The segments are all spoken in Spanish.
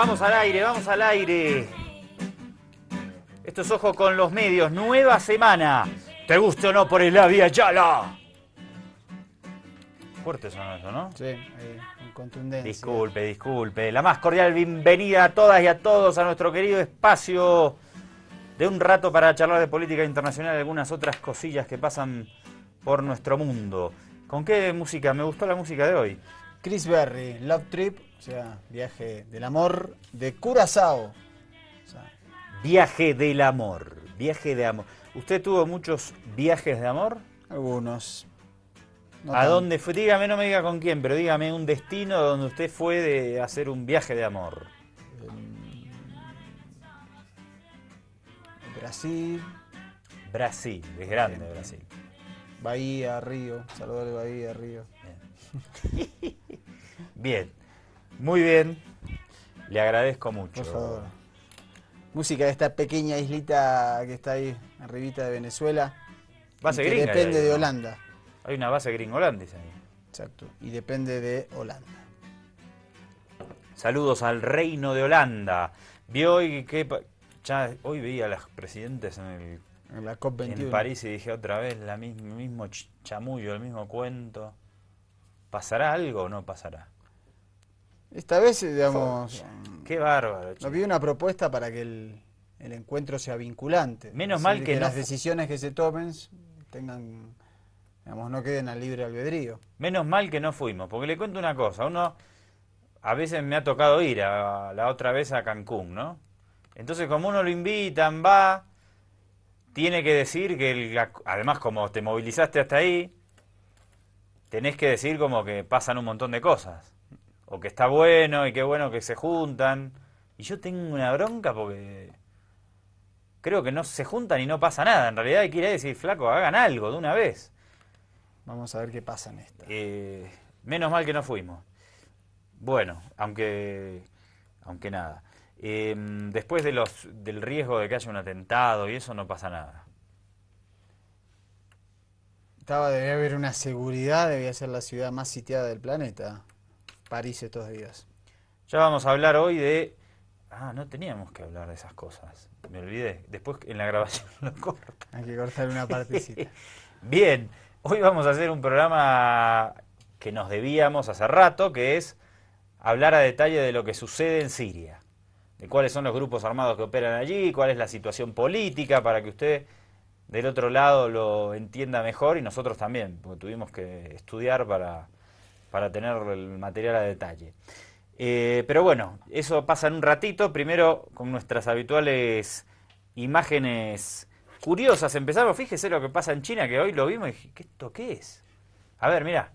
Vamos al aire, vamos al aire. Esto es Ojo con los Medios, nueva semana. ¿Te guste o no por el Vía Yala? Fuerte son eso, ¿no? Sí, eh, contundencia. Disculpe, disculpe. La más cordial bienvenida a todas y a todos a nuestro querido espacio de un rato para charlar de política internacional y algunas otras cosillas que pasan por nuestro mundo. ¿Con qué música? Me gustó la música de hoy. Chris Berry, Love Trip, o sea, viaje del amor de Curazao. viaje del amor, viaje de amor. ¿Usted tuvo muchos viajes de amor? Algunos. ¿A dónde fue? Dígame, no me diga con quién, pero dígame un destino donde usted fue de hacer un viaje de amor. Brasil. Brasil, es grande Brasil. Bahía, Río, Salvador de Bahía, Río. Bien, muy bien. Le agradezco mucho. Por favor. Música de esta pequeña islita que está ahí, arribita de Venezuela. Base Depende de Holanda. Hay una base dice ahí. Exacto. Y depende de Holanda. Saludos al Reino de Holanda. Vi hoy que ya hoy veía a las presidentes en la COP 21. En París y dije otra vez la mismo, mismo chamullo, el mismo cuento. ¿Pasará algo o no pasará? Esta vez, eh, digamos, eh, Qué bárbaro. Nos una propuesta para que el, el encuentro sea vinculante. Menos mal que, las decisiones que se tomen tengan, digamos, no queden al libre albedrío. Menos mal que no fuimos, porque le cuento una cosa, uno a veces me ha tocado ir a, la otra vez a Cancún, ¿no? Entonces como uno lo invitan, va, tiene que decir que, además como te movilizaste hasta ahí, tenés que decir como que pasan un montón de cosas o que está bueno y qué bueno que se juntan. Y yo tengo una bronca porque creo que no se juntan y no pasa nada. En realidad hay que ir a decir, flaco, hagan algo de una vez. Vamos a ver qué pasa en esta. Eh, menos mal que no fuimos. Bueno, aunque, aunque nada. Em, después de los, del riesgo de que haya un atentado y eso no pasa nada. Estaba, debía haber una seguridad, debía ser la ciudad más sitiada del planeta. París estos días. Ya vamos a hablar hoy de... Ah, no teníamos que hablar de esas cosas. Me olvidé. Después en la grabación lo corto. Hay que cortar una partecita. Bien, hoy vamos a hacer un programa que nos debíamos hace rato, que es hablar a detalle de lo que sucede en Siria, de cuáles son los grupos armados que operan allí, cuál es la situación política, para que usted del otro lado lo entienda mejor y nosotros también, porque tuvimos que estudiar para para tener el material a detalle. Eh, pero bueno, eso pasa en un ratito. Primero con nuestras habituales imágenes curiosas. Empezamos, fíjese lo que pasa en China, que hoy lo vimos y dije, ¿qué esto qué es? A ver, mira.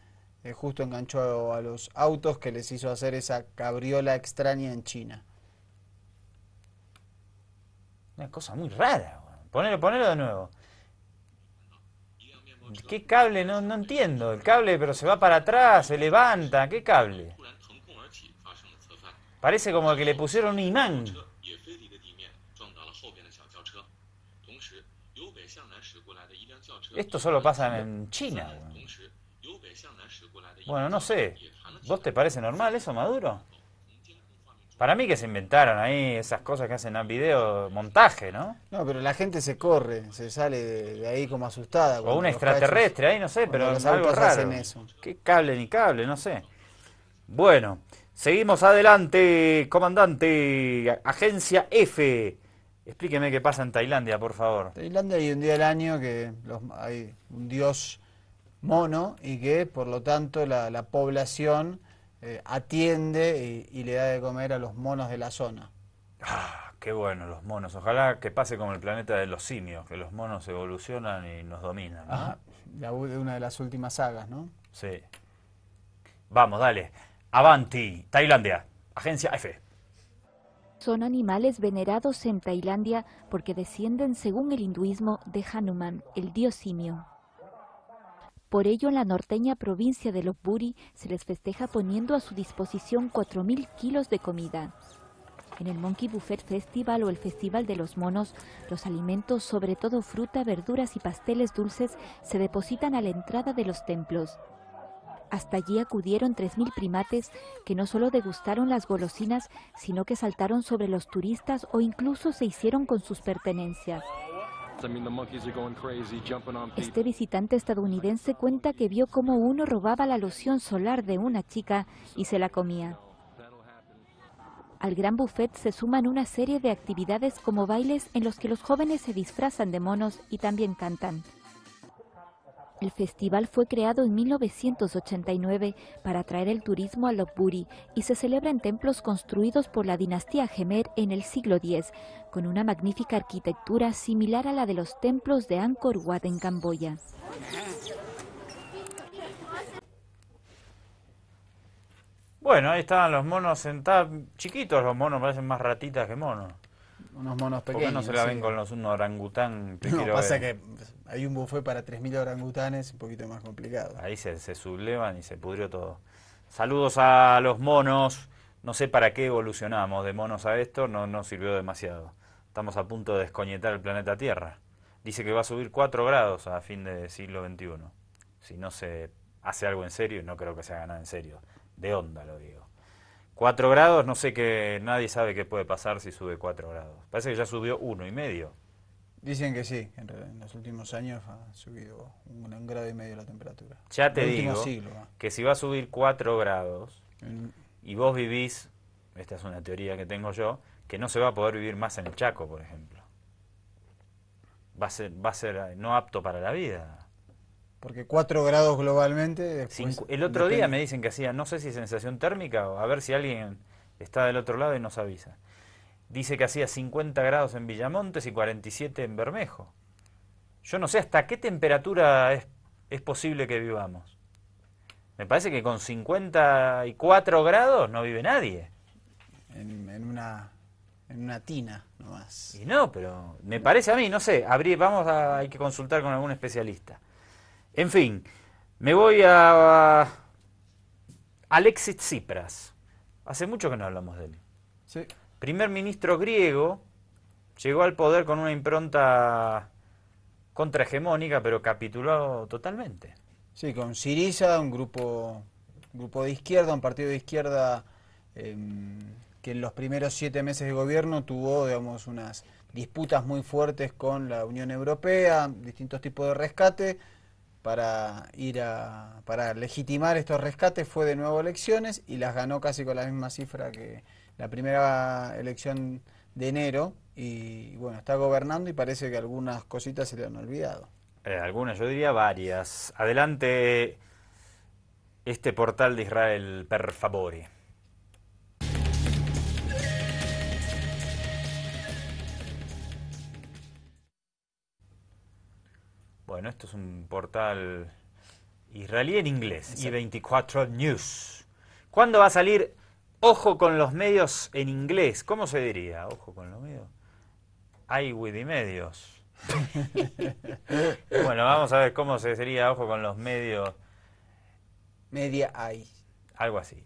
Eh, justo enganchó a los autos que les hizo hacer esa cabriola extraña en China. Una cosa muy rara. Ponelo, ponelo de nuevo. ¿Qué cable? No, no entiendo. El cable, pero se va para atrás, se levanta. ¿Qué cable? Parece como que le pusieron un imán. Esto solo pasa en China. Bueno, no sé. ¿Vos te parece normal eso, Maduro? Para mí que se inventaron ahí esas cosas que hacen en video montaje, ¿no? No, pero la gente se corre, se sale de, ahí como asustada. O un extraterrestre ahí, no sé, pero es algo raro. Hacen eso. ¿Qué cable ni cable? No sé. Bueno, seguimos adelante, comandante, agencia F. Explíqueme qué pasa en Tailandia, por favor. Tailandia hay un día del año que hay un dios mono y que por lo tanto la, población eh, atiende y, le da de comer a los monos de la zona. Ah, qué bueno los monos. Ojalá que pase como el planeta de los simios, que los monos evolucionan y nos dominan. ¡Ah! una de las últimas sagas, ¿no? Sí. Vamos, dale. Avanti, Tailandia, agencia F. Son animales venerados en Tailandia porque descienden, según el hinduismo, de Hanuman, el dios simio. Por ello, en la norteña provincia de Los se les festeja poniendo a su disposición 4.000 kilos de comida. En el Monkey Buffet Festival o el Festival de los Monos, los alimentos, sobre todo fruta, verduras y pasteles dulces, se depositan a la entrada de los templos. Hasta allí acudieron 3.000 primates que no solo degustaron las golosinas, sino que saltaron sobre los turistas o incluso se hicieron con sus pertenencias. Este visitante estadounidense cuenta que vio cómo uno robaba la loción solar de una chica y se la comía. Al gran buffet se suman una serie de actividades como bailes en los que los jóvenes se disfrazan de monos y también cantan. El festival fue creado en 1989 para atraer el turismo a Lopburi y se celebra en templos construidos por la dinastía Gemer en el siglo X, con una magnífica arquitectura similar a la de los templos de Angkor Wat en Camboya. Bueno, ahí estaban los monos sentados, chiquitos los monos, parecen más ratitas que monos unos monos pequeños. ¿Por no se la ven con los un orangután? Lo pasa que hay un buffet para 3.000 orangutanes, un poquito más complicado. Ahí se, sublevan y se pudrió todo. Saludos a los monos. No sé para qué evolucionamos de monos a esto, no nos sirvió demasiado. Estamos a punto de descoñetar el planeta Tierra. Dice que va a subir 4 grados a fin de siglo XXI. Si no se hace algo en serio, no creo que se haga nada en serio. De onda lo digo. 4 grados, no sé qué, nadie sabe qué puede pasar si sube cuatro grados. Parece que ya subió uno y medio. Dicen que sí, en, los últimos años ha subido un, grado y medio la temperatura. Ya te digo que si va a subir cuatro grados y vos vivís, esta es una teoría que tengo yo, que no se va a poder vivir más en el Chaco, por ejemplo. Va a ser, va a ser eh, no apto para la vida. Porque 4 grados globalmente. el otro día me dicen que hacía, no sé si sensación térmica, o a ver si alguien está del otro lado y nos avisa. Dice que hacía 50 grados en Villamontes y 47 en Bermejo. Yo no sé hasta qué temperatura es, posible que vivamos. Me parece que con 54 grados no vive nadie. En, en una, en una tina nomás. Y no, pero me parece a mí, no sé, vamos a, hay que consultar con algún especialista. En fin, me voy a Alexis Tsipras. Hace mucho que no hablamos de él. Sí. Primer ministro griego, llegó al poder con una impronta contrahegemónica, pero capituló totalmente. Sí, con Siriza, un grupo, grupo de izquierda, un partido de izquierda em, que en los primeros siete meses de gobierno tuvo, digamos, unas disputas muy fuertes con la Unión Europea, distintos tipos de rescate para ir a para legitimar estos rescates fue de nuevo elecciones y las ganó casi con la misma cifra que la primera elección de enero y bueno, está gobernando y parece que algunas cositas se le han olvidado. Eh, algunas, yo diría varias. Adelante este portal de Israel, per favore. Bueno, esto es un portal israelí en inglés, y 24 News. ¿Cuándo va a salir Ojo con los medios en inglés? ¿Cómo se diría? Ojo con los medios. I with the medios. bueno, vamos a ver cómo se sería Ojo con los medios. Media Eye. Algo así.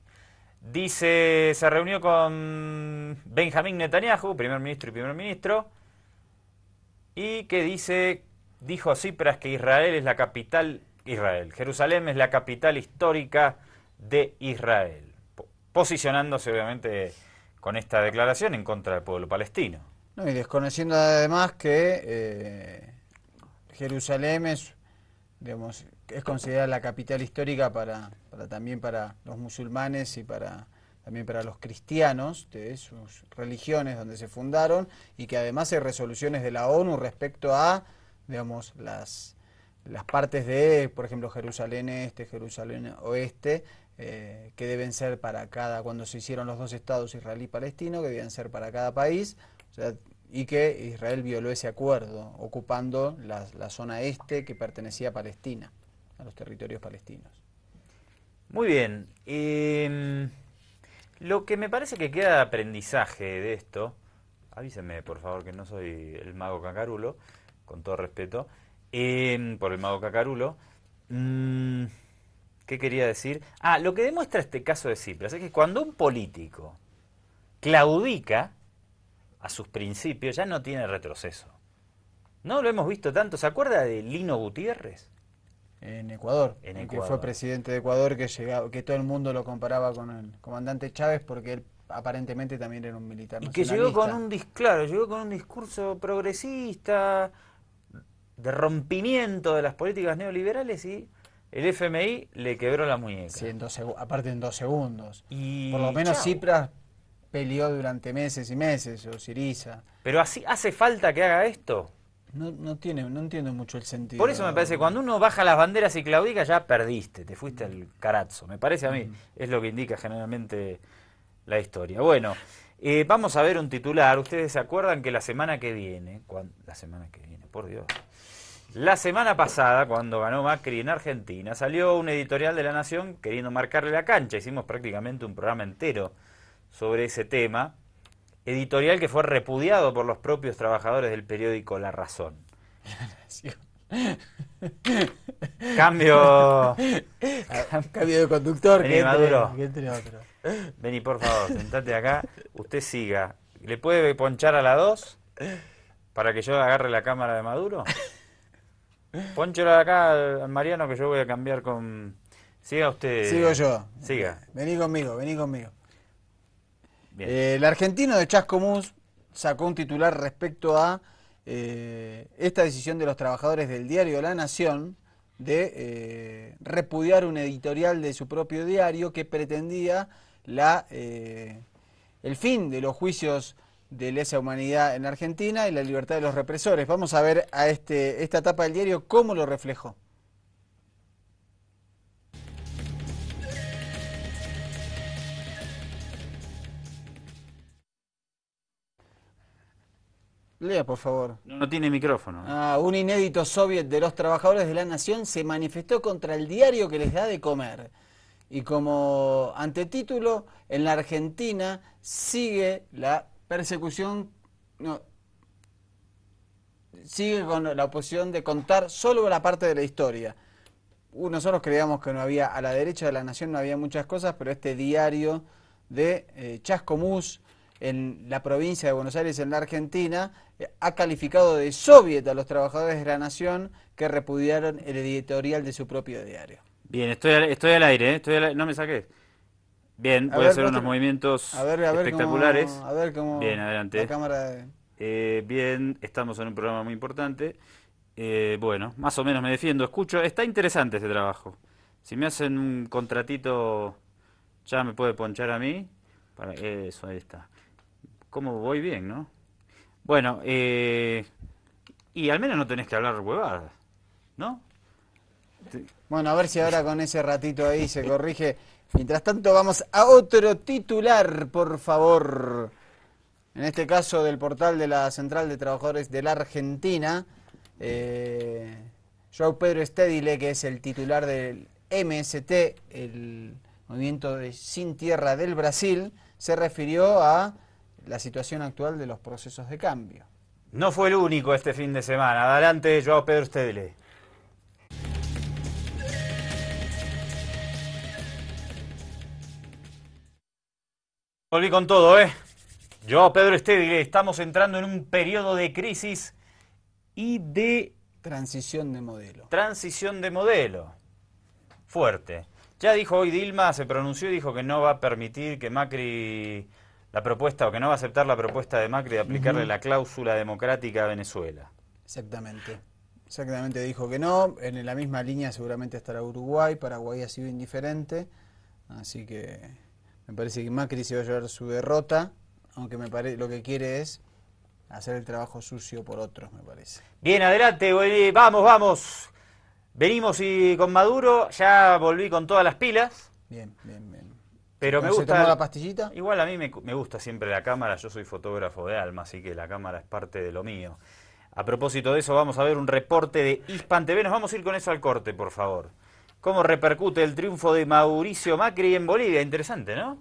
Dice, se reunió con Benjamín Netanyahu, primer ministro y primer ministro, y que dice dijo a Cipras que Israel es la capital, Israel, Jerusalén es la capital histórica de Israel, posicionándose obviamente con esta declaración en contra del pueblo palestino. No, y desconociendo además que eh, Jerusalén es, digamos, es considerada la capital histórica para, también para los musulmanes y para también para los cristianos de sus religiones donde se fundaron y que además hay resoluciones de la ONU respecto a digamos, las, las partes de, por ejemplo, Jerusalén Este, Jerusalén Oeste, eh, que deben ser para cada, cuando se hicieron los dos estados israelí y palestino, que debían ser para cada país, y que Israel violó ese acuerdo, ocupando la, la zona este que pertenecía a Palestina, a los territorios palestinos. Muy bien. Em, lo que me parece que queda de aprendizaje de esto, avísenme por favor que no soy el mago cacarulo, con todo respeto, em, por el mago Cacarulo. Mm, ¿Qué quería decir? Ah, lo que demuestra este caso de Cipras es que cuando un político claudica a sus principios, ya no tiene retroceso. No lo hemos visto tanto. ¿Se acuerda de Lino Gutiérrez? En Ecuador, en Ecuador. que fue presidente de Ecuador, que, que todo el mundo lo comparaba con el comandante Chávez porque él aparentemente también era un militar. Y que llegó con un, llegó con un discurso progresista, de rompimiento de las políticas neoliberales y el FMI le quebró la muñeca. aparte en dos segundos. Y Por lo menos Tsipras peleó durante meses y meses, o Siriza. Pero así hace falta que haga esto. No, no, tiene, no entiendo mucho el sentido. Por eso me parece, cuando uno baja las banderas y claudica, ya perdiste, te fuiste al carazo. Me parece a mí, mm. es lo que indica generalmente la historia. Bueno, eh, vamos a ver un titular. Ustedes se acuerdan que la semana que viene, cuando, la semana que viene, por Dios, la semana pasada, cuando ganó Macri en Argentina, salió un editorial de La Nación queriendo marcarle la cancha. Hicimos prácticamente un programa entero sobre ese tema. Editorial que fue repudiado por los propios trabajadores del periódico La Razón. Cambio. Cambio de conductor. Vení, Maduro. Vení, por favor, sentate acá. Usted siga. ¿Le puede ponchar a la 2 para que yo agarre la cámara de Maduro? Pónchelo acá al Mariano que yo voy a cambiar con... Siga usted. Sigo yo. Siga. Vení conmigo, vení conmigo. Eh, el argentino de Chascomús sacó un titular respecto a eh, esta decisión de los trabajadores del diario La Nación de eh, repudiar un editorial de su propio diario que pretendía la, el fin de los juicios de lesa humanidad en Argentina y la libertad de los represores. Vamos a ver a este, esta etapa del diario cómo lo reflejó. Lea, por favor. No, tiene micrófono. Ah, un inédito soviet de los trabajadores de la nación se manifestó contra el diario que les da de comer. Y como antetítulo, en la Argentina sigue la persecución no, sigue con la oposición de contar solo la parte de la historia. Uh, nosotros creíamos que no había, a la derecha de la nación no había muchas cosas, pero este diario de eh, Chascomús en la provincia de Buenos Aires, en la Argentina, eh, ha calificado de soviet a los trabajadores de la nación que repudiaron el editorial de su propio diario. Bien, estoy al, estoy al aire, ¿eh? no me saques. Bien, a hacer unos movimientos espectaculares. a ver cómo bien, adelante. La cámara eh, bien, estamos en un programa muy importante. Eh, bueno, más o menos me defiendo, escucho. Está interesante este trabajo. Si me hacen un contratito, ya me puede ponchar a mí. Para eso, ahí está. ¿Cómo voy bien, no? Bueno, eh, y al menos no tenés que hablar huevadas, ¿no? Bueno, a ver si ahora con ese ratito ahí se corrige. Mientras tanto, vamos a otro titular, por favor. En este caso del portal de la Central de Trabajadores de la Argentina. Eh, Joao Pedro Stedile, que es el titular del MST, el Movimiento de Sin Tierra del Brasil, se refirió a la situación actual de los procesos de cambio. No fue el único este fin de semana. Adelante, Joao Pedro Stedile. Volví con todo, ¿eh? Yo, Pedro Estedi, estamos entrando en un periodo de crisis y de... Transición de modelo. Transición de modelo. Fuerte. Ya dijo hoy Dilma, se pronunció y dijo que no va a permitir que Macri la propuesta o que no va a aceptar la propuesta de Macri de aplicarle la cláusula democrática a Venezuela. Exactamente. Exactamente dijo que no. En la misma línea seguramente estará Uruguay. Paraguay ha sido indiferente. Así que me parece que Macri se va a llevar su derrota, aunque me parece lo que quiere es hacer el trabajo sucio por otros, me parece. Bien, adelante, vamos, vamos. Venimos y con Maduro, ya volví con todas las pilas. Bien, bien, bien. Pero me gusta. ¿Se la pastillita? Igual a mí me, me, gusta siempre la cámara, yo soy fotógrafo de alma, así que la cámara es parte de lo mío. A propósito de eso, vamos a ver un reporte de Hispan TV. Nos vamos a ir con eso al corte, por favor cómo repercute el triunfo de Mauricio Macri en Bolivia. Interesante, ¿no?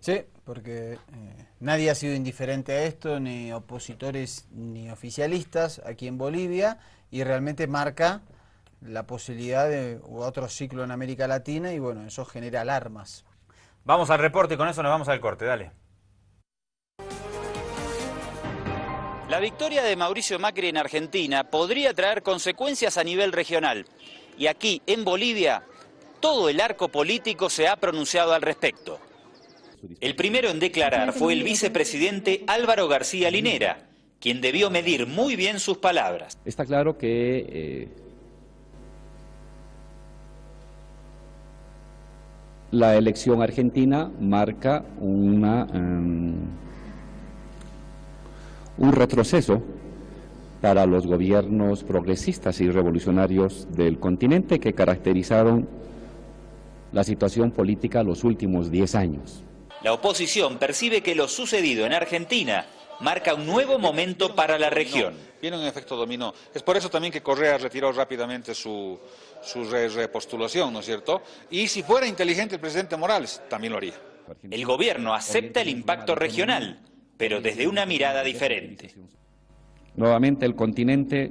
Sí, porque eh, nadie ha sido indiferente a esto, ni opositores ni oficialistas aquí en Bolivia, y realmente marca la posibilidad de otro ciclo en América Latina y bueno, eso genera alarmas. Vamos al reporte y con eso nos vamos al corte, dale. La victoria de Mauricio Macri en Argentina podría traer consecuencias a nivel regional y aquí en Bolivia todo el arco político se ha pronunciado al respecto. El primero en declarar fue el vicepresidente Álvaro García Linera, quien debió medir muy bien sus palabras. Está claro que eh, la elección argentina marca una, em, un retroceso para los gobiernos progresistas y revolucionarios del continente que caracterizaron la situación política los últimos 10 años. La oposición percibe que lo sucedido en Argentina marca un nuevo momento para la región. Viene un efecto dominó. Es por eso también que Correa retiró rápidamente su, su repostulación, ¿no es cierto? Y si fuera inteligente el presidente Morales, también lo haría. El gobierno acepta el impacto regional, pero desde una mirada diferente. Nuevamente el continente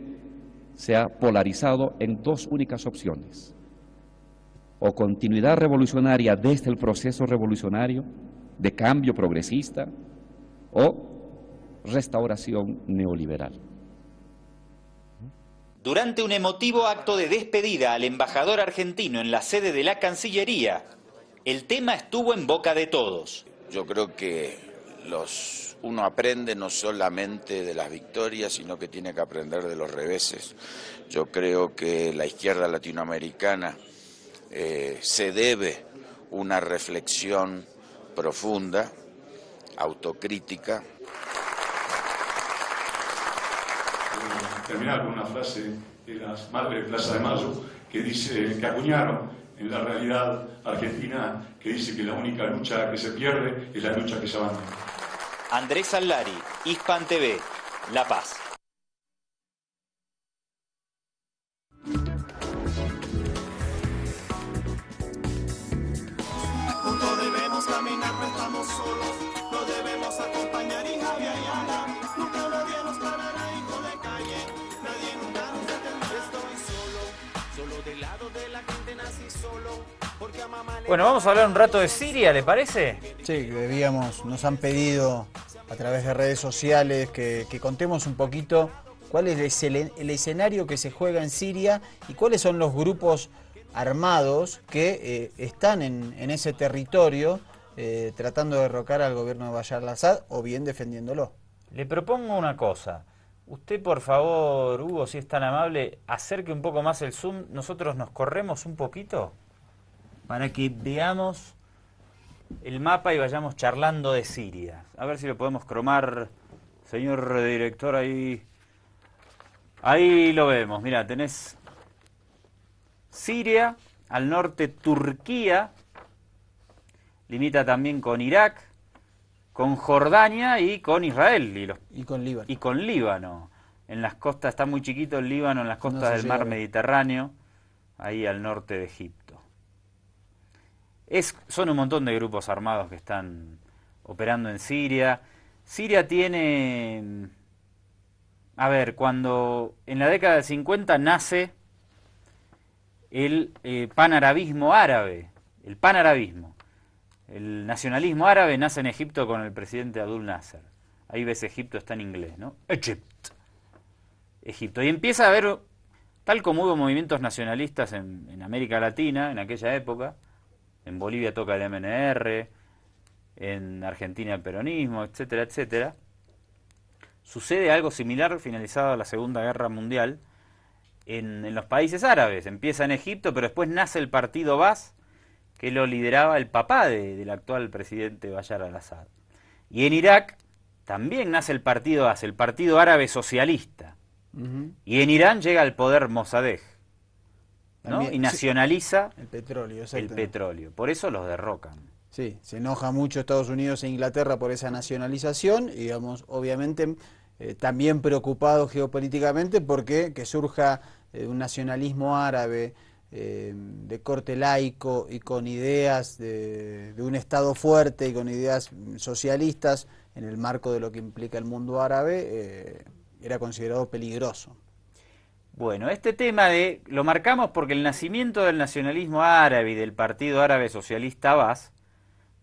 se ha polarizado en dos únicas opciones. O continuidad revolucionaria desde el proceso revolucionario de cambio progresista o restauración neoliberal. Durante un emotivo acto de despedida al embajador argentino en la sede de la Cancillería, el tema estuvo en boca de todos. Yo creo que los uno aprende no solamente de las victorias, sino que tiene que aprender de los reveses. Yo creo que la izquierda latinoamericana eh, se debe una reflexión profunda, autocrítica. Terminar con una frase de las madres de Plaza de Mayo que dice que acuñaron en la realidad argentina que dice que la única lucha que se pierde es la lucha que se abandona. Andrés Salari, Hispan TV, La Paz. Bueno, vamos a hablar un rato de Siria, ¿le parece? Sí, debíamos, nos han pedido a través de redes sociales que, contemos un poquito cuál es el, escenario que se juega en Siria y cuáles son los grupos armados que eh, están en, ese territorio eh, tratando de derrocar al gobierno de Bashar al-Assad o bien defendiéndolo. Le propongo una cosa. Usted, por favor, Hugo, si es tan amable, acerque un poco más el Zoom. Nosotros nos corremos un poquito para que veamos el mapa y vayamos charlando de Siria. A ver si lo podemos cromar, señor director, ahí. Ahí lo vemos, mira, tenés Siria, al norte Turquía, limita también con Irak, con Jordania y con Israel. Y, y con Líbano. Y con Líbano. En las costas, está muy chiquito el Líbano, en las costas del mar Mediterráneo, ahí al norte de Egipto son un montón de grupos armados que están operando en Siria. Siria tiene... A ver, cuando en la década de 50 nace el eh, panarabismo árabe, el panarabismo, el nacionalismo árabe nace en Egipto con el presidente Abdul Nasser. Ahí ves Egipto está en inglés, ¿no? Egipto. Egipto. Y empieza a haber, tal como hubo movimientos nacionalistas en América Latina en aquella época, en Bolivia toca el MNR, en Argentina el peronismo, etcétera, etcétera. Sucede algo similar finalizada la Segunda Guerra Mundial en, los países árabes. Empieza en Egipto, pero después nace el partido Bas, que lo lideraba el papá del actual presidente Bayar al-Assad. Y en Irak también nace el partido Bas, el Partido Árabe Socialista. Y en Irán llega al poder Mossadegh y nacionaliza el, petróleo, el petróleo. Por eso los derrocan. Sí, se enoja mucho Estados Unidos e Inglaterra por esa nacionalización, y digamos, obviamente eh, también preocupados geopolíticamente porque que surja eh, un nacionalismo árabe eh, de corte laico y con ideas de, un Estado fuerte y con ideas socialistas en el marco de lo que implica el mundo árabe, era considerado peligroso. Bueno, este tema de lo marcamos porque el nacimiento del nacionalismo árabe y del Partido Árabe Socialista Abbas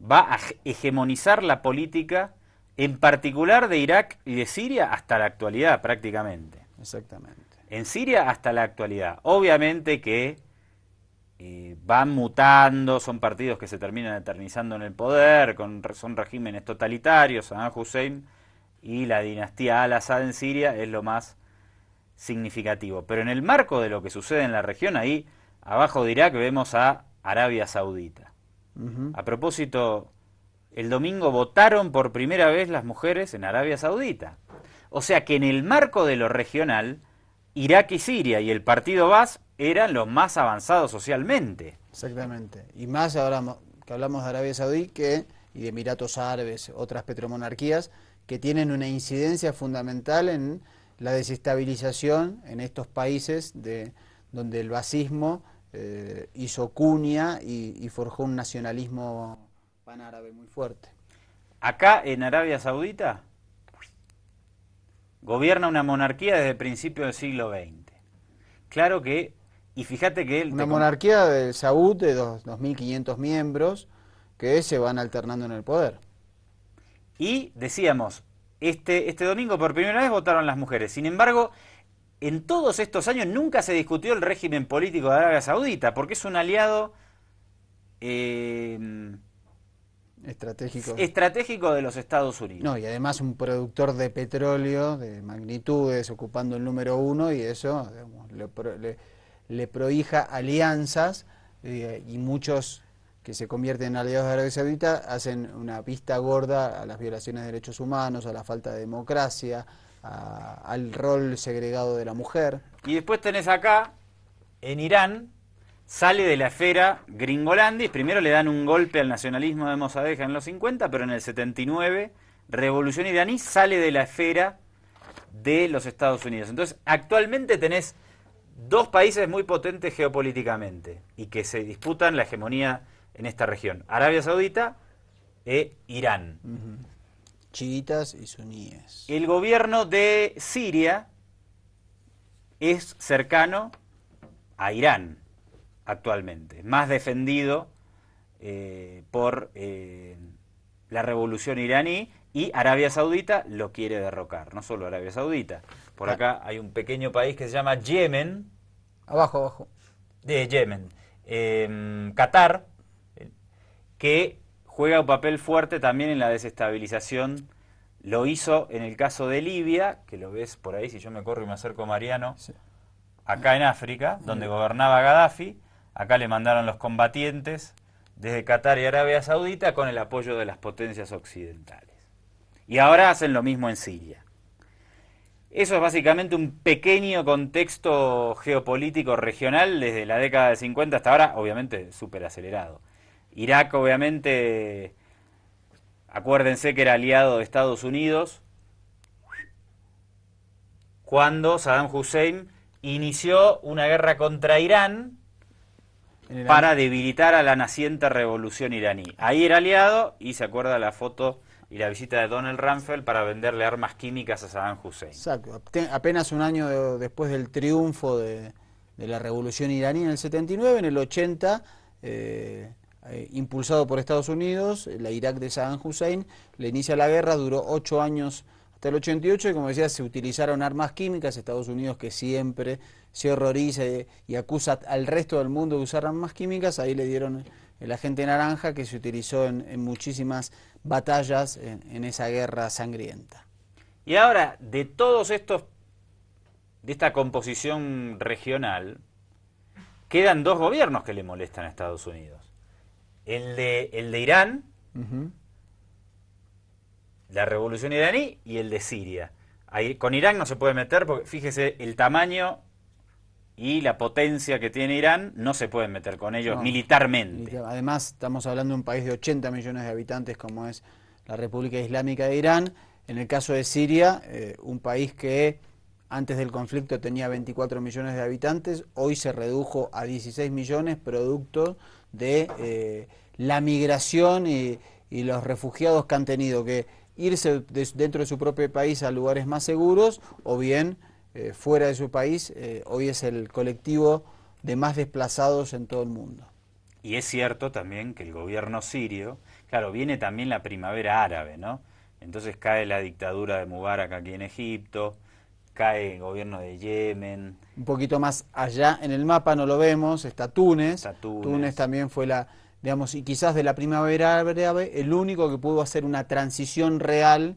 va a hegemonizar la política, en particular de Irak y de Siria, hasta la actualidad prácticamente. Exactamente. En Siria hasta la actualidad. Obviamente que eh, van mutando, son partidos que se terminan eternizando en el poder, con, son regímenes totalitarios, Saddam Hussein y la dinastía Al-Assad en Siria es lo más significativo. Pero en el marco de lo que sucede en la región, ahí abajo de Irak vemos a Arabia Saudita. A propósito, el domingo votaron por primera vez las mujeres en Arabia Saudita. O sea que en el marco de lo regional, Irak y Siria y el partido Bas eran los más avanzados socialmente. Exactamente. Y más ahora que hablamos de Arabia Saudí que, y de Emiratos Árabes, otras petromonarquías, que tienen una incidencia fundamental en la desestabilización en estos países de, donde el basismo eh, hizo cuña y, forjó un nacionalismo panárabe muy fuerte. Acá en Arabia Saudita gobierna una monarquía desde el principio del siglo XX. Claro que, y fíjate que... una monarquía del Saud de 2.500 miembros que se van alternando en el poder. Y decíamos, este, este, domingo por primera vez votaron las mujeres. Sin embargo, en todos estos años nunca se discutió el régimen político de Arabia Saudita, porque es un aliado eh, estratégico. estratégico de los Estados Unidos. No, y además un productor de petróleo de magnitudes, ocupando el número uno, y eso le, prohija alianzas eh, y muchos que se convierten en aliados de Arabia Saudita hacen una pista gorda a las violaciones de derechos humanos, a la falta de democracia, al rol segregado de la mujer. Y después tenés acá, en Irán, sale de la esfera Gringolandis, primero le dan un golpe al nacionalismo de Mossadegh en los 50, pero en el 79, Revolución iraní sale de la esfera de los Estados Unidos. Entonces, actualmente tenés dos países muy potentes geopolíticamente y que se disputan la hegemonía en esta región. Arabia Saudita e Irán. chiquitas y suníes. El gobierno de Siria es cercano a Irán actualmente, más defendido eh, por eh, la revolución iraní y Arabia Saudita lo quiere derrocar, no solo Arabia Saudita. Por acá hay un pequeño país que se llama Yemen. Abajo, abajo. De Yemen. Eh, Qatar que juega un papel fuerte también en la desestabilización. Lo hizo en el caso de Libia, que lo ves por ahí, si yo me corro y me acerco a Mariano, acá en África, donde gobernaba Gaddafi, acá le mandaron los combatientes desde Qatar y Arabia Saudita con el apoyo de las potencias occidentales. Y ahora hacen lo mismo en Siria. Eso es básicamente un pequeño contexto geopolítico regional desde la década de 50 hasta ahora, obviamente súper acelerado. Irak, obviamente, acuérdense que era aliado de Estados Unidos cuando Saddam Hussein inició una guerra contra Irán para debilitar a la naciente revolución iraní. Ahí era aliado y se acuerda la foto y la visita de Donald Rumsfeld para venderle armas químicas a Saddam Hussein. Exacto, apenas un año después del triunfo de, la revolución iraní en el 79, en el 80 eh, impulsado por Estados Unidos, eh, la Irak de Saddam Hussein, le inicia la guerra, duró ocho años hasta el 88 y como decía, se utilizaron armas químicas, Estados Unidos que siempre se horroriza eh, y, acusa al resto del mundo de usar armas químicas, ahí le dieron el agente naranja que se utilizó en, muchísimas batallas en, esa guerra sangrienta. Y ahora, de todos estos, de esta composición regional, quedan dos gobiernos que le molestan a Estados Unidos el de, el de Irán, la revolución iraní y el de Siria. con Irán no se puede meter porque fíjese el tamaño y la potencia que tiene Irán, no se pueden meter con ellos militarmente. Además, estamos hablando de un país de 80 millones de habitantes como es la República Islámica de Irán. En el caso de Siria, eh, un país que antes del conflicto tenía 24 millones de habitantes, hoy se redujo a 16 millones producto de eh, la migración y, los refugiados que han tenido que irse dentro de su propio país a lugares más seguros o bien eh, fuera de su país. Eh, hoy es el colectivo de más desplazados en todo el mundo. Y es cierto también que el gobierno sirio, claro, viene también la primavera árabe, ¿no? Entonces cae la dictadura de Mubarak aquí en Egipto, cae el gobierno de Yemen. Un poquito más allá en el mapa, no lo vemos, está Túnez. Túnez. también fue la, digamos, y quizás de la primavera árabe, el único que pudo hacer una transición real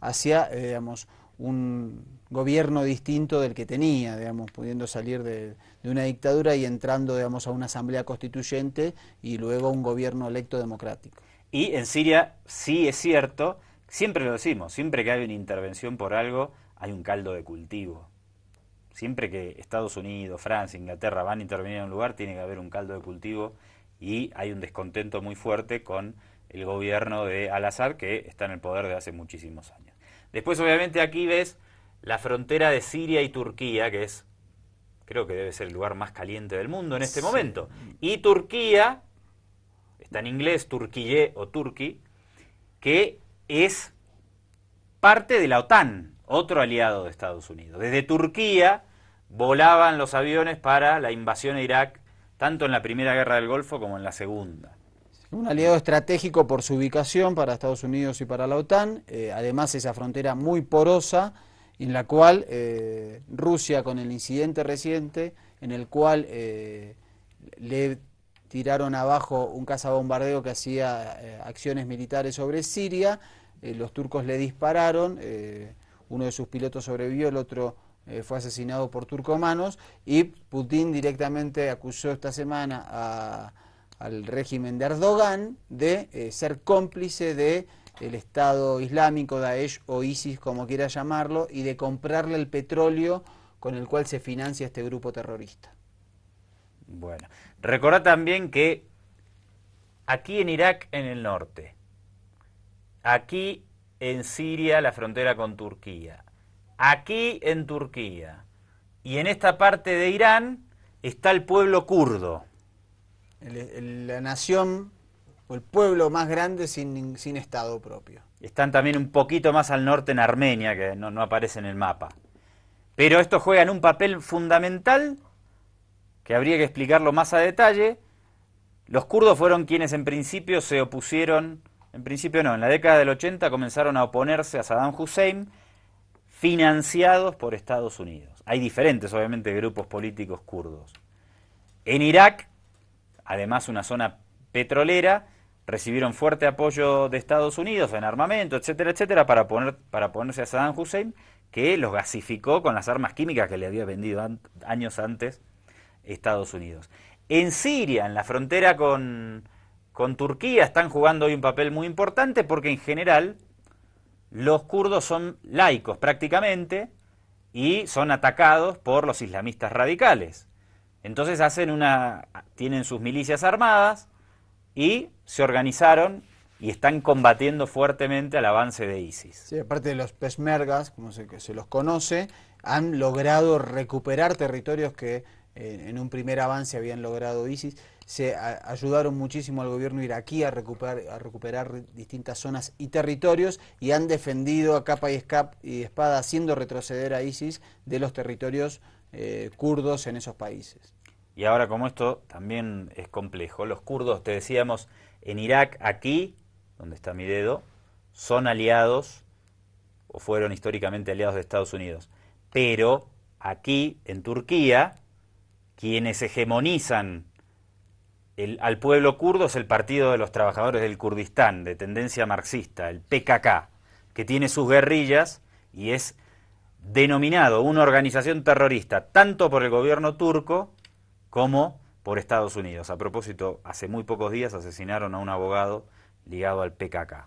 hacia, eh, digamos, un gobierno distinto del que tenía, digamos, pudiendo salir de, de, una dictadura y entrando, digamos, a una asamblea constituyente y luego a un gobierno electo democrático. Y en Siria sí es cierto, siempre lo decimos, siempre que hay una intervención por algo, hay un caldo de cultivo. Siempre que Estados Unidos, Francia, Inglaterra van a intervenir en un lugar, tiene que haber un caldo de cultivo y hay un descontento muy fuerte con el gobierno de al azhar que está en el poder de hace muchísimos años. Después, obviamente, aquí ves la frontera de Siria y Turquía, que es, creo que debe ser el lugar más caliente del mundo en este momento. Y Turquía, está en inglés, Turquille o Turqui, que es parte de la OTAN otro aliado de Estados Unidos. Desde Turquía volaban los aviones para la invasión a Irak, tanto en la Primera Guerra del Golfo como en la Segunda. Un aliado estratégico por su ubicación para Estados Unidos y para la OTAN, eh, además esa frontera muy porosa en la cual eh, Rusia con el incidente reciente, en el cual eh, le tiraron abajo un cazabombardeo que hacía acciones militares sobre Siria, los turcos le dispararon uno de sus pilotos sobrevivió, el otro eh, fue asesinado por turcomanos y Putin directamente acusó esta semana al régimen de Erdogan de eh, ser cómplice de el Estado Islámico, Daesh o ISIS, como quiera llamarlo, y de comprarle el petróleo con el cual se financia este grupo terrorista. Bueno, recordad también que aquí en Irak, en el norte, aquí en Siria, la frontera con Turquía. Aquí en Turquía y en esta parte de Irán está el pueblo kurdo. la nación o el pueblo más grande sin, Estado propio. Están también un poquito más al norte en Armenia, que no, no aparece en el mapa. Pero estos juegan un papel fundamental que habría que explicarlo más a detalle. Los kurdos fueron quienes en principio se opusieron en principio no, en la década del 80 comenzaron a oponerse a Saddam Hussein financiados por Estados Unidos. Hay diferentes, obviamente, grupos políticos kurdos. En Irak, además una zona petrolera, recibieron fuerte apoyo de Estados Unidos en armamento, etcétera, etcétera, para, poner, para ponerse a Saddam Hussein, que los gasificó con las armas químicas que le había vendido años antes Estados Unidos. En Siria, en la frontera con, con Turquía están jugando hoy un papel muy importante porque en general los kurdos son laicos prácticamente y son atacados por los islamistas radicales. Entonces hacen una tienen sus milicias armadas y se organizaron y están combatiendo fuertemente al avance de ISIS. Sí, aparte de los pesmergas, como se, que se los conoce, han logrado recuperar territorios que eh, en un primer avance habían logrado ISIS se ayudaron muchísimo al gobierno iraquí a recuperar, a recuperar distintas zonas y territorios y han defendido a capa y, espada, haciendo retroceder a ISIS de los territorios eh, kurdos en esos países. Y ahora como esto también es complejo, los kurdos, te decíamos, en Irak, aquí, donde está mi dedo, son aliados o fueron históricamente aliados de Estados Unidos. Pero aquí, en Turquía, quienes hegemonizan al pueblo kurdo es el Partido de los Trabajadores del Kurdistán, de tendencia marxista, el PKK, que tiene sus guerrillas y es denominado una organización terrorista tanto por el gobierno turco como por Estados Unidos. A propósito, hace muy pocos días asesinaron a un abogado ligado al PKK.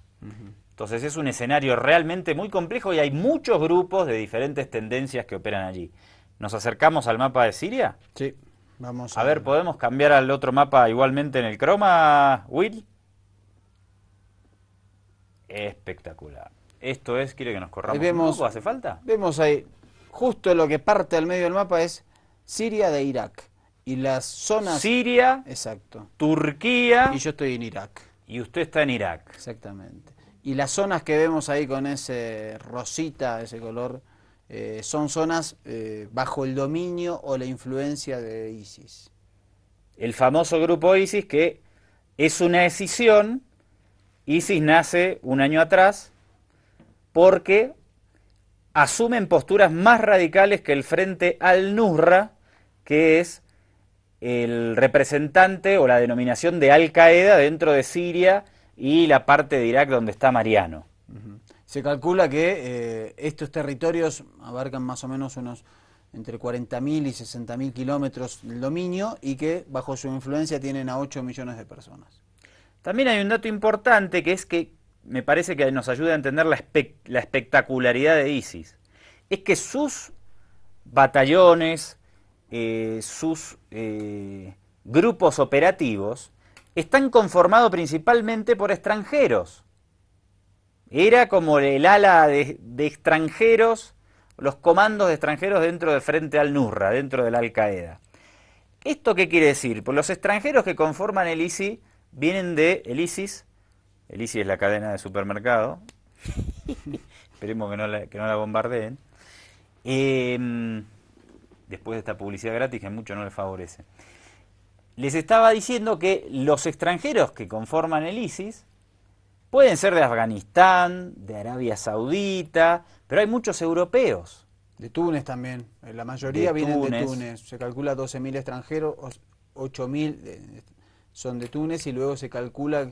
Entonces es un escenario realmente muy complejo y hay muchos grupos de diferentes tendencias que operan allí. ¿Nos acercamos al mapa de Siria? Sí. Vamos a, ver, ¿podemos cambiar al otro mapa igualmente en el croma, Will? Espectacular. Esto es, quiero que nos corramos un poco, ¿hace falta? Vemos ahí, justo lo que parte al medio del mapa es Siria de Irak. Y las zonas... Siria, exacto. Turquía... Y yo estoy en Irak. Y usted está en Irak. Exactamente. Y las zonas que vemos ahí con ese rosita, ese color eh, son zonas eh, bajo el dominio o la influencia de ISIS. El famoso grupo ISIS que es una escisión, ISIS nace un año atrás porque asumen posturas más radicales que el frente al-Nusra, que es el representante o la denominación de Al-Qaeda dentro de Siria y la parte de Irak donde está Mariano. Se calcula que eh, estos territorios abarcan más o menos unos entre 40.000 y 60.000 kilómetros del dominio y que bajo su influencia tienen a 8 millones de personas. También hay un dato importante que es que me parece que nos ayuda a entender la, espectacularidad de ISIS. Es que sus batallones, eh, sus eh, grupos operativos, están conformados principalmente por extranjeros. Era como el ala de, extranjeros, los comandos de extranjeros dentro de Frente al Nurra, dentro de la Al-Qaeda. ¿Esto qué quiere decir? Pues los extranjeros que conforman el ISIS vienen de el ISIS, el ISIS es la cadena de supermercado, esperemos que no la, bombardeen, em, después de esta publicidad gratis que mucho no les favorece. Les estaba diciendo que los extranjeros que conforman el ISIS Pueden ser de Afganistán, de Arabia Saudita, pero hay muchos europeos. De Túnez también, eh, la mayoría vienen de Túnez. Se calcula 12.000 extranjeros, 8.000 eh, son de Túnez y luego se calcula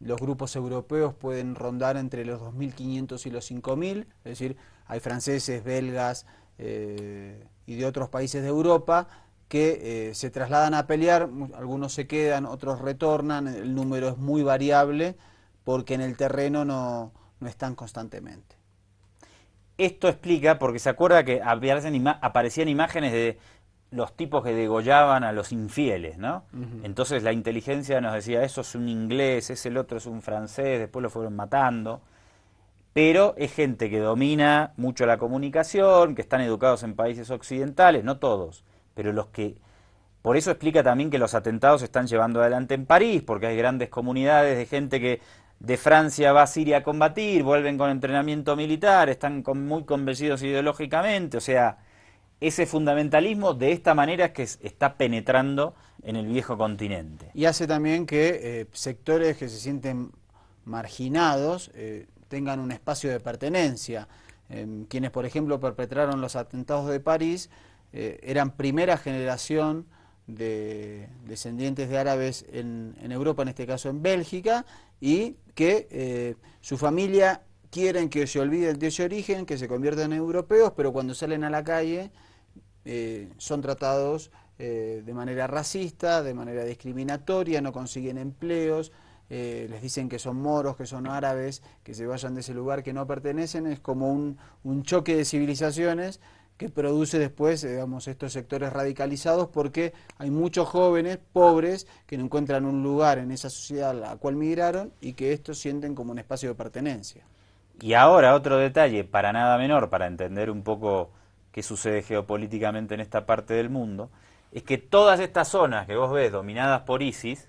los grupos europeos pueden rondar entre los 2.500 y los 5.000, es decir, hay franceses, belgas eh, y de otros países de Europa que se trasladan a pelear, algunos se quedan, otros retornan, el número es muy variable porque en el terreno no, están constantemente. Esto explica, porque se acuerda que aparecían imágenes de los tipos que degollaban a los infieles, ¿no? Entonces la inteligencia nos decía, eso es un inglés, es el otro es un francés, después lo fueron matando. Pero es gente que domina mucho la comunicación, que están educados en países occidentales, no todos, pero los que... Por eso explica también que los atentados se están llevando adelante en París, porque hay grandes comunidades de gente que de Francia va a Siria a combatir, vuelven con entrenamiento militar, están muy convencidos ideológicamente, o sea, ese fundamentalismo de esta manera es que está penetrando en el viejo continente. Y hace también que eh, sectores que se sienten marginados eh, tengan un espacio de pertenencia. Eh, quienes, por ejemplo, perpetraron los atentados de París eran primera generación de descendientes de árabes en, en Europa, en este caso en Bélgica, y que eh, su familia quieren que se olvide de su origen, que se conviertan en europeos, pero cuando salen a la calle eh, son tratados eh, de manera racista, de manera discriminatoria, no consiguen empleos, les dicen que son moros, que son árabes, que se vayan de ese lugar que no pertenecen, es como un, un choque de civilizaciones que produce después, eh, digamos, estos sectores radicalizados, porque hay muchos jóvenes pobres que no encuentran un lugar en esa sociedad a la cual migraron y que estos sienten como un espacio de pertenencia. Y ahora otro detalle, para nada menor, para entender un poco qué sucede geopolíticamente en esta parte del mundo, es que todas estas zonas que vos ves dominadas por ISIS,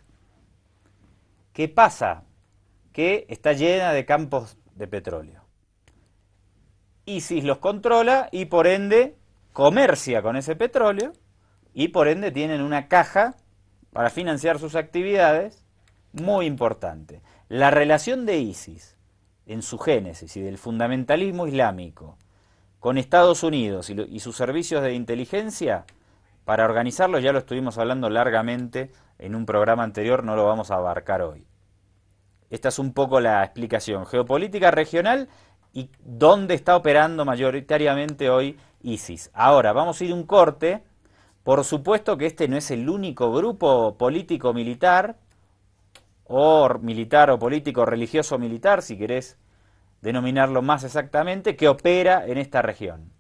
¿qué pasa? Que está llena de campos de petróleo ISIS los controla y por ende comercia con ese petróleo y por ende tienen una caja para financiar sus actividades muy importante. La relación de ISIS en su génesis y del fundamentalismo islámico con Estados Unidos y, sus servicios de inteligencia, para organizarlo ya lo estuvimos hablando largamente en un programa anterior, no lo vamos a abarcar hoy. Esta es un poco la explicación geopolítica regional y dónde está operando mayoritariamente hoy ISIS. Ahora, vamos a ir un corte. Por supuesto que este no es el único grupo político militar, o militar o político religioso militar, si querés denominarlo más exactamente, que opera en esta región.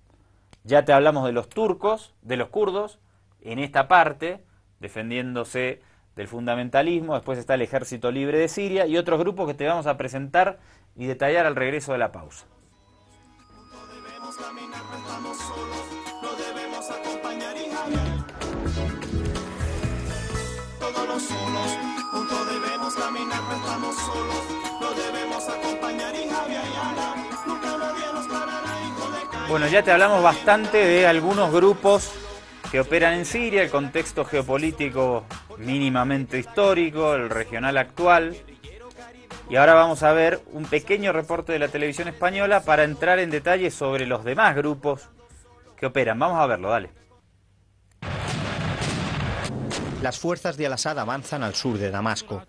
Ya te hablamos de los turcos, de los kurdos, en esta parte, defendiéndose del fundamentalismo, después está el Ejército Libre de Siria y otros grupos que te vamos a presentar y detallar al regreso de la pausa. Bueno, ya te hablamos bastante de algunos grupos que operan en Siria, el contexto geopolítico mínimamente histórico, el regional actual, y ahora vamos a ver un pequeño reporte de la televisión española para entrar en detalle sobre los demás grupos que operan. Vamos a verlo, dale. Las fuerzas de Al-Assad avanzan al sur de Damasco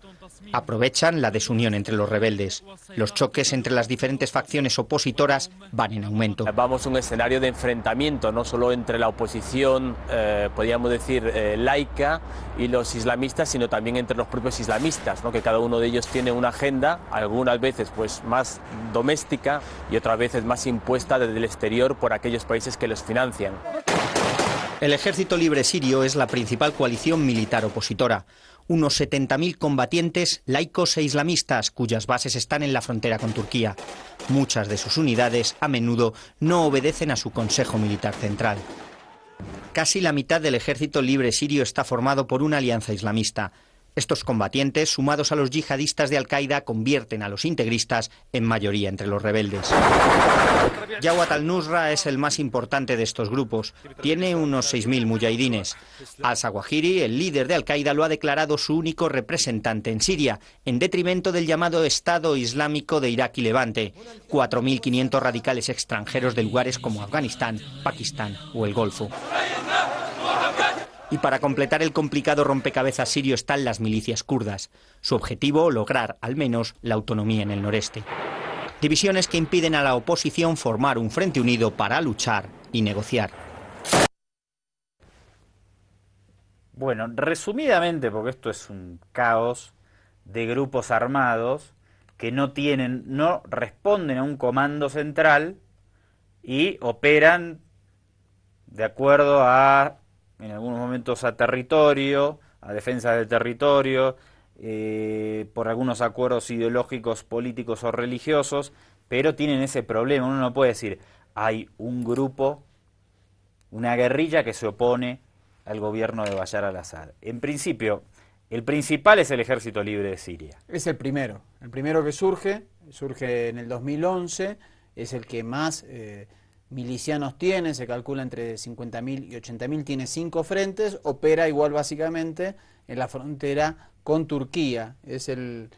aprovechan la desunión entre los rebeldes. Los choques entre las diferentes facciones opositoras van en aumento. Vamos a un escenario de enfrentamiento, no solo entre la oposición, eh, podríamos decir, eh, laica y los islamistas, sino también entre los propios islamistas, que cada uno de ellos tiene una agenda, algunas veces pues más doméstica y otras veces más impuesta desde el exterior por aquellos países que los financian. El Ejército Libre Sirio es la principal coalición militar opositora unos 70.000 combatientes laicos e islamistas cuyas bases están en la frontera con Turquía. Muchas de sus unidades a menudo no obedecen a su Consejo Militar Central. Casi la mitad del ejército libre sirio está formado por una alianza islamista. Estos combatientes, sumados a los yihadistas de Al-Qaeda, convierten a los integristas en mayoría entre los rebeldes. Yawat al-Nusra es el más importante de estos grupos. Tiene unos 6.000 mujahidines. Al-Sawahiri, el líder de Al-Qaeda, lo ha declarado su único representante en Siria, en detrimento del llamado Estado Islámico de Irak y Levante. 4.500 radicales extranjeros de lugares como Afganistán, Pakistán o el Golfo. Y para completar el complicado rompecabezas sirio están las milicias kurdas. Su objetivo, lograr, al menos, la autonomía en el noreste. Divisiones que impiden a la oposición formar un frente unido para luchar y negociar. Bueno, resumidamente, porque esto es un caos de grupos armados que no tienen, no responden a un comando central y operan de acuerdo a en algunos momentos a territorio, a defensa del territorio, eh, por algunos acuerdos ideológicos, políticos o religiosos, pero tienen ese problema. Uno no puede decir, hay un grupo, una guerrilla que se opone al gobierno de Bayar al-Assad. En principio, el principal es el Ejército Libre de Siria. Es el primero, el primero que surge, surge en el 2011, es el que más... Eh, milicianos tiene, se calcula entre 50.000 y 80.000, tiene cinco frentes, opera igual básicamente en la frontera con Turquía. Es el,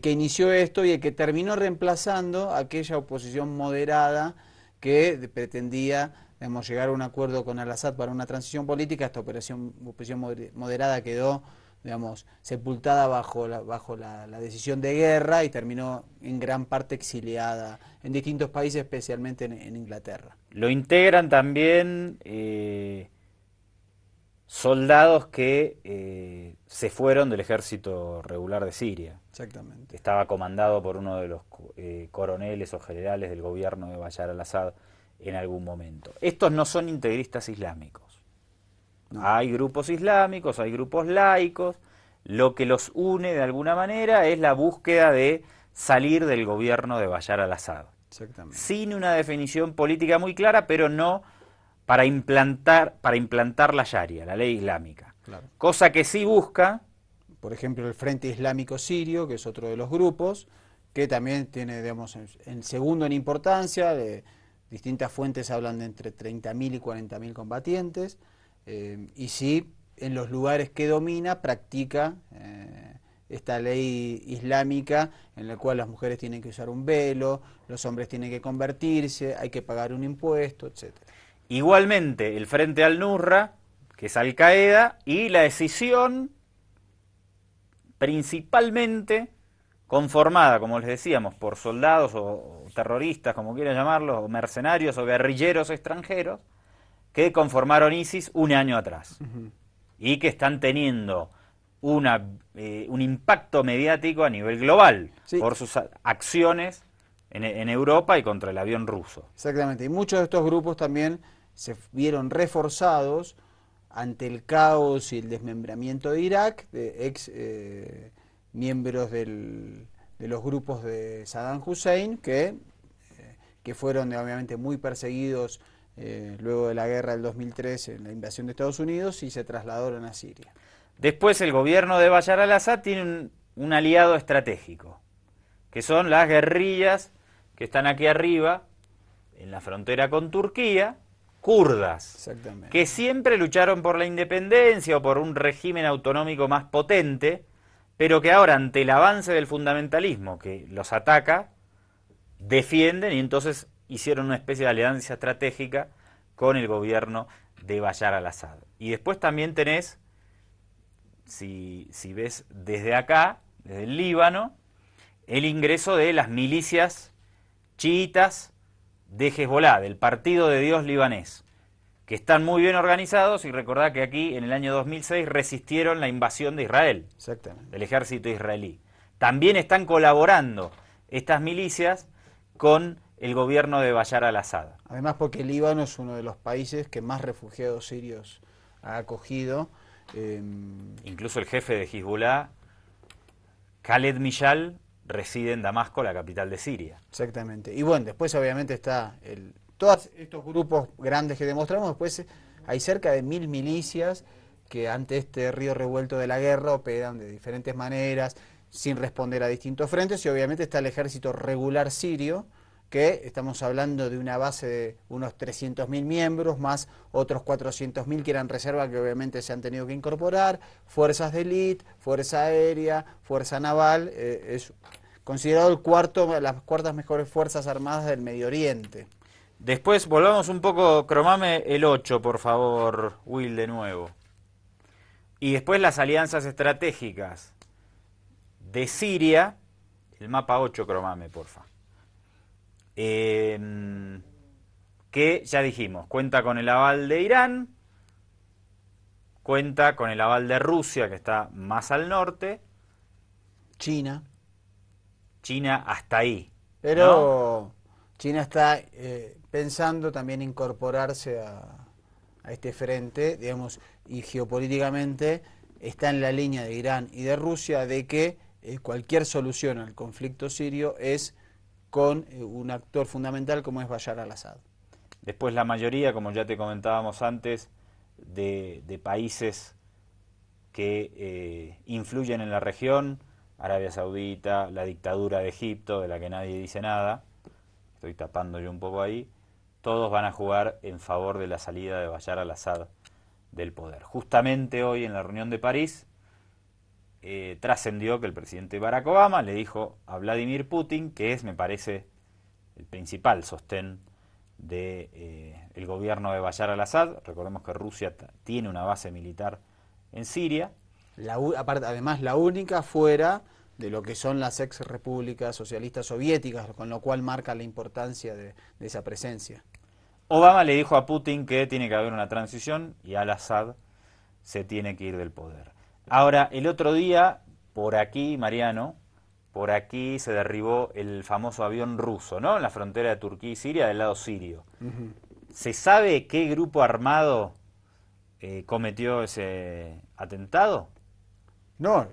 que inició esto y el que terminó reemplazando aquella oposición moderada que pretendía llegar a un acuerdo con al-Assad para una transición política. Esta operación, oposición moderada quedó digamos, sepultada bajo, la, bajo la, decisión de guerra y terminó en gran parte exiliada en distintos países, especialmente en, Inglaterra. Lo integran también eh, soldados que eh, se fueron del ejército regular de Siria. Exactamente. Estaba comandado por uno de los eh, coroneles o generales del gobierno de Bayar al-Assad en algún momento. Estos no son integristas islámicos. Hay grupos islámicos, hay grupos laicos, lo que los une de alguna manera es la búsqueda de salir del gobierno de Bayar al-Assad. Sin una definición política muy clara, pero no para implantar, para implantar la Sharia, la ley islámica. Cosa que sí busca. Por ejemplo, el Frente Islámico Sirio, que es otro de los grupos, que también tiene, digamos, segundo en importancia, de, distintas fuentes hablan de entre 30.000 y 40.000 combatientes. Eh, y si en los lugares que domina practica eh, esta ley islámica en la cual las mujeres tienen que usar un velo, los hombres tienen que convertirse, hay que pagar un impuesto, etc. Igualmente, el Frente al NURRA, que es Al-Qaeda, y la decisión principalmente conformada, como les decíamos, por soldados o terroristas, como quieran llamarlos, o mercenarios o guerrilleros extranjeros, que conformaron ISIS un año atrás y que están teniendo una, eh, un impacto mediático a nivel global por sus acciones en, Europa y contra el avión ruso. Exactamente, y muchos de estos grupos también se vieron reforzados ante el caos y el desmembramiento de Irak, de ex eh, miembros de los grupos de Saddam Hussein, que, eh, que fueron obviamente muy perseguidos eh, luego de la guerra del 2013 en la invasión de Estados Unidos, y se trasladaron a Siria. Después el gobierno de Bayar al-Assad tiene un, un aliado estratégico, que son las guerrillas que están aquí arriba, en la frontera con Turquía, kurdas, que siempre lucharon por la independencia o por un régimen autonómico más potente, pero que ahora ante el avance del fundamentalismo que los ataca, defienden y entonces hicieron una especie de alianza estratégica con el gobierno de Bayar al-Assad. Y después también tenés, si, ves desde acá, desde el Líbano, el ingreso de las milicias chiitas de Hezbollah, del Partido de Dios libanés, que están muy bien organizados y recordad que aquí en el año 2006 resistieron la invasión de Israel, del ejército israelí. También están colaborando estas milicias con el gobierno de Bayar al-Assad. Además porque el Líbano es uno de los países que más refugiados sirios ha acogido. Em, Incluso el jefe de Hezbollah, Khaled Mishal, reside en Damasco, la capital de Siria. Exactamente. Y bueno, después obviamente está el... Todos estos grupos grandes que demostramos, después hay cerca de mil milicias que ante este río revuelto de la guerra operan de diferentes maneras, sin responder a distintos frentes, y obviamente está el ejército regular sirio, que estamos hablando de una base de unos 300.000 miembros, más otros 400.000 que eran reservas que obviamente se han tenido que incorporar, fuerzas de élite, fuerza aérea, fuerza naval, eh, es considerado el cuarto, las cuartas mejores fuerzas armadas del Medio Oriente. Después volvamos un poco, cromame el 8, por favor, Will, de nuevo. Y después las alianzas estratégicas de Siria, el mapa 8, cromame, por favor. Em, que ya dijimos, cuenta con el aval de Irán, cuenta con el aval de Rusia, que está más al norte. China. China hasta ahí. Pero China está eh, pensando también incorporarse a, este frente, digamos, y geopolíticamente está en la línea de Irán y de Rusia de que eh, cualquier solución al conflicto sirio es con eh, un actor fundamental como es Bayar al-Assad. Después la mayoría, como ya te comentábamos antes, de, países que eh, influyen en la región, Arabia Saudita, la dictadura de Egipto, de la que nadie dice nada, estoy tapando yo un poco ahí, todos van a jugar en favor de la salida de Bayar al-Assad del poder. Justamente hoy en la reunión de París, eh, trascendió que el presidente Barack Obama le dijo a Vladimir Putin, que es, me parece, el principal sostén del de, eh, el gobierno de Bayar al-Assad. Recordemos que Rusia tiene una base militar en Siria. además, la única fuera de lo que son las ex repúblicas socialistas soviéticas, con lo cual marca la importancia de, de esa presencia. Obama le dijo a Putin que tiene que haber una transición y al-Assad se tiene que ir del poder. Ahora, el otro día, por aquí, Mariano, por aquí se derribó el famoso avión ruso, ¿no? En la frontera de Turquía y Siria, del lado sirio. ¿Se sabe qué grupo armado eh, cometió ese atentado? No.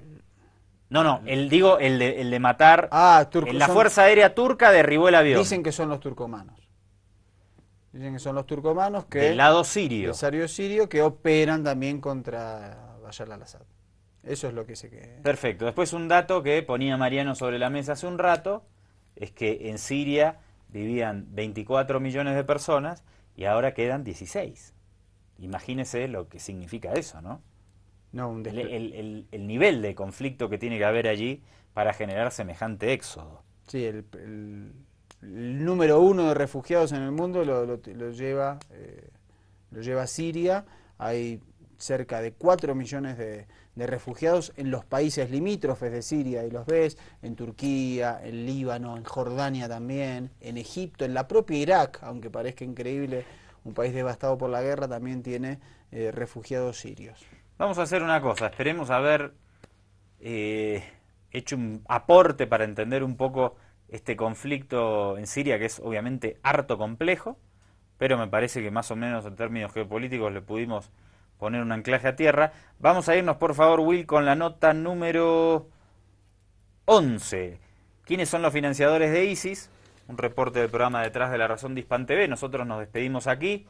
No, no, digo, el de, matar. Ah, turco, La Fuerza Aérea Turca derribó el avión. Dicen que son los turcomanos. Dicen que son los turcomanos que. Del lado sirio. sirio que operan también contra Bashar al-Assad. Eso es lo que se que... Perfecto. Después un dato que ponía Mariano sobre la mesa hace un rato, es que en Siria vivían 24 millones de personas y ahora quedan 16. Imagínese lo que significa eso, ¿no? No, el, el, nivel de conflicto que tiene que haber allí para generar semejante éxodo. Sí, el, número uno de refugiados en el mundo lo, lleva, eh, lo lleva Siria. Hay cerca de 4 millones de de refugiados en los países limítrofes de Siria, y los ves, en Turquía, en Líbano, en Jordania también, en Egipto, en la propia Irak, aunque parezca increíble, un país devastado por la guerra también tiene eh, refugiados sirios. Vamos a hacer una cosa, esperemos haber eh, hecho un aporte para entender un poco este conflicto en Siria, que es obviamente harto complejo, pero me parece que más o menos en términos geopolíticos le pudimos poner un anclaje a tierra. Vamos a irnos, por favor, Will, con la nota número 11. ¿Quiénes son los financiadores de ISIS? Un reporte del programa Detrás de la Razón dispante TV. Nosotros nos despedimos aquí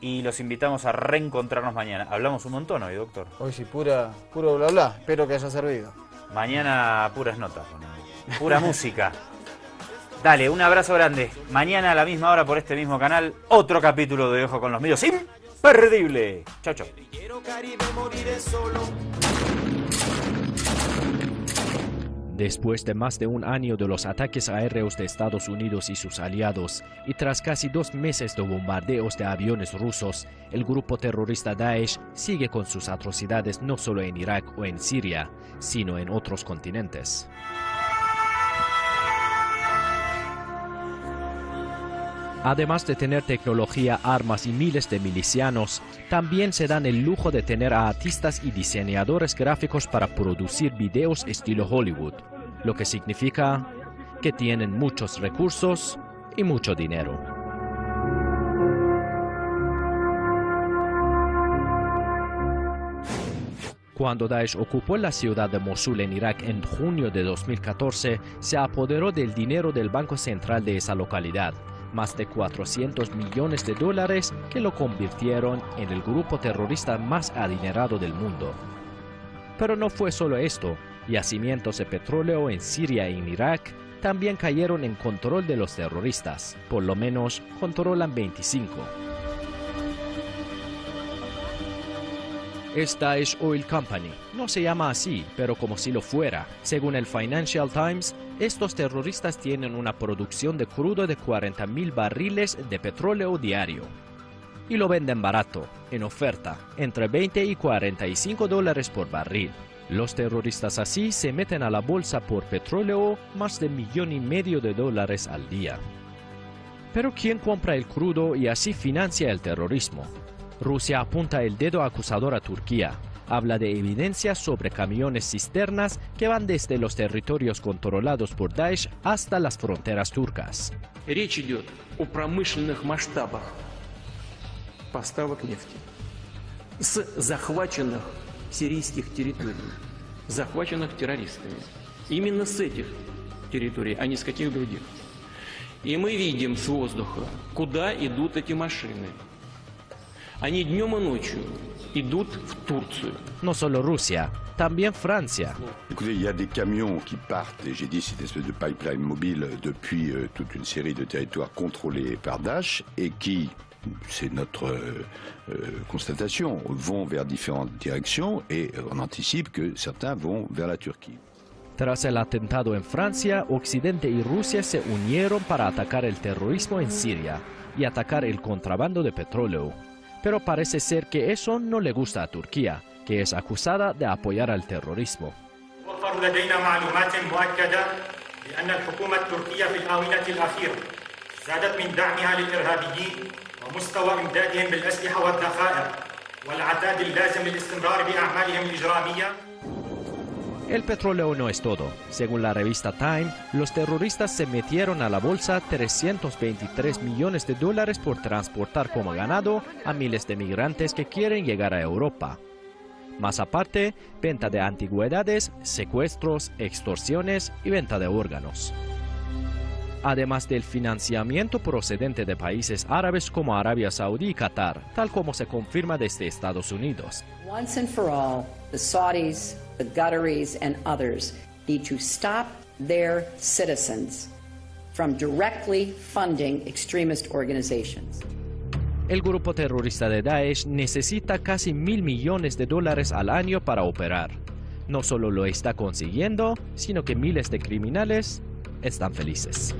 y los invitamos a reencontrarnos mañana. Hablamos un montón hoy, doctor. Hoy sí, pura, puro bla bla. Espero que haya servido. Mañana puras notas, pura música. Dale, un abrazo grande. Mañana a la misma hora por este mismo canal, otro capítulo de Ojo con los Míos. ¡Sí! imperdible. Chao, chao. Después de más de un año de los ataques aéreos de Estados Unidos y sus aliados, y tras casi dos meses de bombardeos de aviones rusos, el grupo terrorista Daesh sigue con sus atrocidades no solo en Irak o en Siria, sino en otros continentes. Además de tener tecnología, armas y miles de milicianos, también se dan el lujo de tener a artistas y diseñadores gráficos para producir videos estilo Hollywood, lo que significa que tienen muchos recursos y mucho dinero. Cuando Daesh ocupó la ciudad de Mosul en Irak en junio de 2014, se apoderó del dinero del Banco Central de esa localidad más de 400 millones de dólares que lo convirtieron en el grupo terrorista más adinerado del mundo. Pero no fue solo esto, yacimientos de petróleo en Siria e en Irak también cayeron en control de los terroristas, por lo menos controlan 25. Esta es Oil Company. No se llama así, pero como si lo fuera. Según el Financial Times, estos terroristas tienen una producción de crudo de 40.000 barriles de petróleo diario. Y lo venden barato, en oferta, entre 20 y 45 dólares por barril. Los terroristas así se meten a la bolsa por petróleo más de millón y medio de dólares al día. Pero ¿quién compra el crudo y así financia el terrorismo? Rusia apunta el dedo acusador a Turquía. Habla de evidencias sobre camiones cisternas que van desde los territorios controlados por Daesh hasta las fronteras turcas. Речь идет о промышленных масштабах поставок нефти с захваченных сирийских территорий, захваченных террористами. Именно с этих территорий, а не с каких других. И мы видим с воздуха, куда идут эти машины. No solo Rusia, también Francia. Écoutez, il y a des camions qui partent, et j'ai dit cette espèce de pipeline mobile euh, depuis euh, toute une série de territoires contrôlés par Daesh et qui, c'est notre euh, euh constatation, vont vers différentes directions et euh, on anticipe que certains vont vers la Turquie. Tras el atentado en Francia, Occidente y Rusia se unieron para atacar el terrorismo en Siria y atacar el contrabando de petróleo pero parece ser que eso no le gusta a Turquía, que es acusada de apoyar al terrorismo. El petróleo no es todo. Según la revista Time, los terroristas se metieron a la bolsa 323 millones de dólares por transportar como ganado a miles de migrantes que quieren llegar a Europa. Más aparte, venta de antigüedades, secuestros, extorsiones y venta de órganos. Además del financiamiento procedente de países árabes como Arabia Saudí y Qatar, tal como se confirma desde Estados Unidos funding El grupo terrorista de Daesh necesita casi mil millones de dólares al año para operar. No solo lo está consiguiendo, sino que miles de criminales están felices.